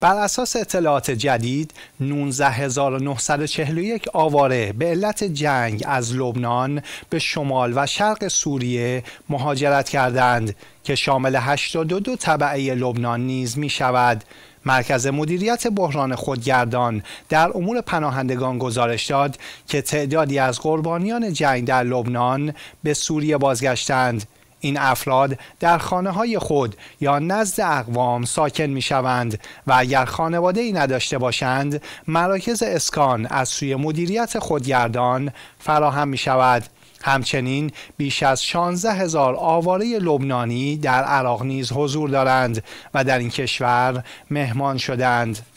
بر اساس اطلاعات جدید 19941 آواره به علت جنگ از لبنان به شمال و شرق سوریه مهاجرت کردند که شامل 82 طبعه لبنان نیز می شود مرکز مدیریت بحران خودگردان در امور پناهندگان گزارش داد که تعدادی از قربانیان جنگ در لبنان به سوریه بازگشتند این افراد در خانه های خود یا نزد اقوام ساکن می شوند و اگر خانواده ای نداشته باشند مراکز اسکان از سوی مدیریت خودگردان فراهم می شود همچنین بیش از 16 هزار آواره لبنانی در عراق نیز حضور دارند و در این کشور مهمان شدند